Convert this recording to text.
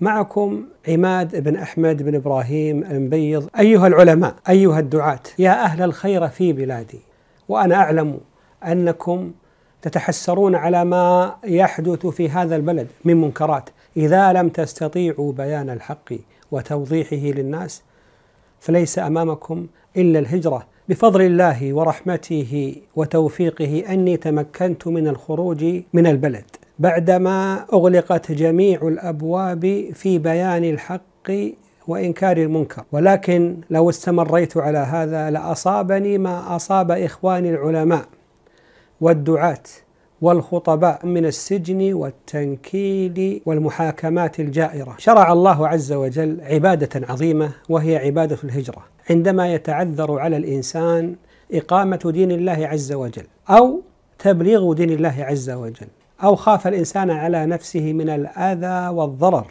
معكم عماد بن أحمد بن إبراهيم المبيض أيها العلماء أيها الدعاة يا أهل الخير في بلادي وأنا أعلم أنكم تتحسرون على ما يحدث في هذا البلد من منكرات إذا لم تستطيعوا بيان الحق وتوضيحه للناس فليس أمامكم إلا الهجرة بفضل الله ورحمته وتوفيقه أني تمكنت من الخروج من البلد بعدما اغلقت جميع الابواب في بيان الحق وانكار المنكر، ولكن لو استمريت على هذا لاصابني ما اصاب اخواني العلماء والدعاة والخطباء من السجن والتنكيل والمحاكمات الجائرة. شرع الله عز وجل عبادة عظيمة وهي عبادة الهجرة، عندما يتعذر على الانسان اقامة دين الله عز وجل او تبليغ دين الله عز وجل. أو خاف الإنسان على نفسه من الأذى والضرر